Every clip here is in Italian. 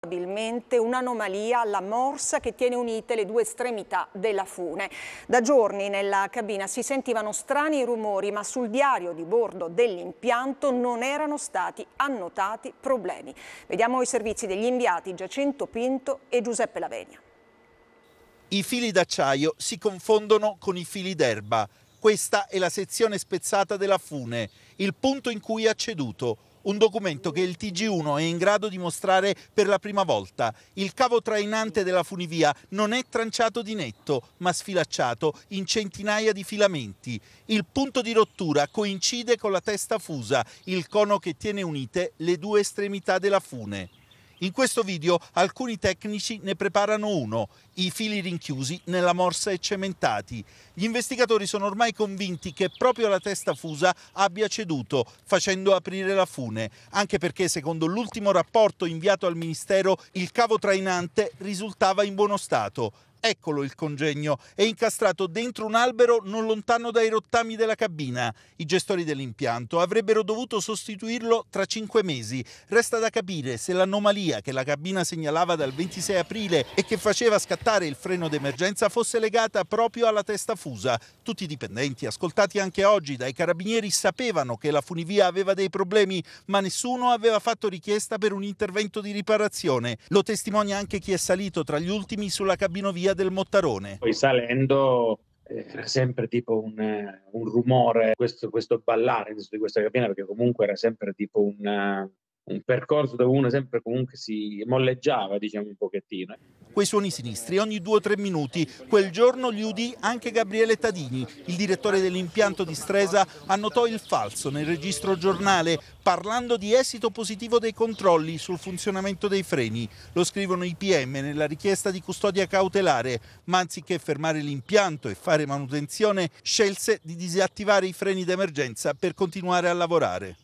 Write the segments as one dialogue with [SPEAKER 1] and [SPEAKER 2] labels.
[SPEAKER 1] probabilmente un'anomalia alla morsa che tiene unite le due estremità della fune. Da giorni nella cabina si sentivano strani rumori, ma sul diario di bordo dell'impianto non erano stati annotati problemi. Vediamo i servizi degli inviati Giacinto Pinto e Giuseppe Lavegna.
[SPEAKER 2] I fili d'acciaio si confondono con i fili d'erba. Questa è la sezione spezzata della fune, il punto in cui è acceduto un documento che il TG1 è in grado di mostrare per la prima volta. Il cavo trainante della funivia non è tranciato di netto, ma sfilacciato in centinaia di filamenti. Il punto di rottura coincide con la testa fusa, il cono che tiene unite le due estremità della fune. In questo video alcuni tecnici ne preparano uno, i fili rinchiusi nella morsa e cementati. Gli investigatori sono ormai convinti che proprio la testa fusa abbia ceduto, facendo aprire la fune, anche perché secondo l'ultimo rapporto inviato al Ministero il cavo trainante risultava in buono stato. Eccolo il congegno, è incastrato dentro un albero non lontano dai rottami della cabina. I gestori dell'impianto avrebbero dovuto sostituirlo tra cinque mesi. Resta da capire se l'anomalia che la cabina segnalava dal 26 aprile e che faceva scattare il freno d'emergenza fosse legata proprio alla testa fusa. Tutti i dipendenti ascoltati anche oggi dai carabinieri sapevano che la funivia aveva dei problemi, ma nessuno aveva fatto richiesta per un intervento di riparazione. Lo testimonia anche chi è salito tra gli ultimi sulla cabina via via del Mottarone.
[SPEAKER 1] Poi salendo eh, era sempre tipo un, eh, un rumore, questo, questo ballare di questa cabina, perché comunque era sempre tipo un, eh, un percorso dove uno sempre comunque si molleggiava, diciamo un pochettino
[SPEAKER 2] quei suoni sinistri ogni due o tre minuti. Quel giorno li udì anche Gabriele Tadini, il direttore dell'impianto di Stresa, annotò il falso nel registro giornale parlando di esito positivo dei controlli sul funzionamento dei freni. Lo scrivono i PM nella richiesta di custodia cautelare, ma anziché fermare l'impianto e fare manutenzione, scelse di disattivare i freni d'emergenza per continuare a
[SPEAKER 3] lavorare.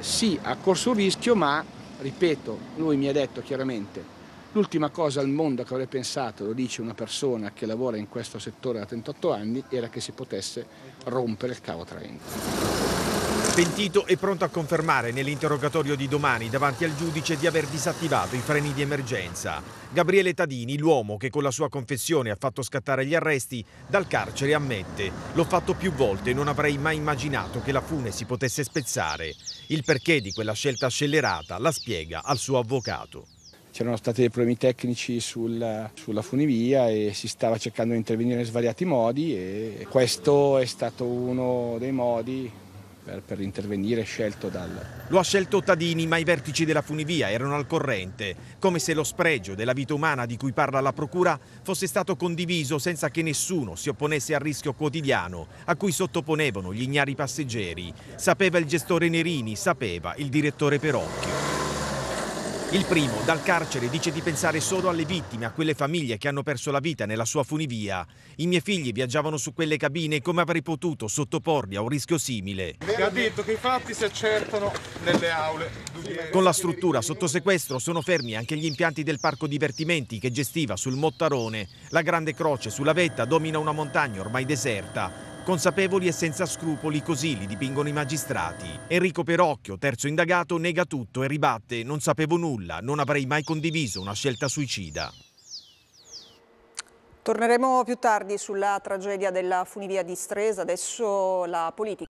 [SPEAKER 3] Sì, a corso rischio, ma ripeto, lui mi ha detto chiaramente l'ultima cosa al mondo che avrei pensato, lo dice una persona che lavora in questo settore da 38 anni, era che si potesse rompere il cavo Trento. Pentito e pronto a confermare nell'interrogatorio di domani davanti al
[SPEAKER 1] giudice di aver disattivato i freni di emergenza. Gabriele Tadini, l'uomo che con la sua confessione ha fatto scattare gli arresti, dal carcere ammette «L'ho fatto più volte e non avrei mai immaginato che la fune si potesse spezzare». Il perché di quella scelta scellerata la spiega
[SPEAKER 3] al suo avvocato. C'erano stati dei problemi tecnici sul, sulla funivia e si stava cercando di intervenire in svariati modi e questo è stato uno dei modi per, per intervenire scelto dal...
[SPEAKER 1] Lo ha scelto Tadini, ma i vertici della funivia erano al corrente, come se lo spregio della vita umana di cui parla la Procura fosse stato condiviso senza che nessuno si opponesse al rischio quotidiano a cui sottoponevano gli ignari passeggeri. Sapeva il gestore Nerini, sapeva il direttore Perocchio. Il primo, dal carcere, dice di pensare solo alle vittime, a quelle famiglie che hanno perso la vita nella sua funivia. I miei figli viaggiavano su quelle cabine come avrei potuto sottoporli a un rischio simile.
[SPEAKER 3] E ha detto che i fatti si accertano nelle aule. Con
[SPEAKER 1] la struttura sotto sequestro sono fermi anche gli impianti del parco divertimenti che gestiva sul Mottarone. La Grande Croce sulla vetta domina una montagna ormai deserta. Consapevoli e senza scrupoli, così li dipingono i magistrati. Enrico Perocchio, terzo indagato, nega tutto e ribatte «Non sapevo nulla, non avrei mai condiviso una scelta suicida». Torneremo più tardi sulla tragedia della funivia di Stresa, adesso la politica.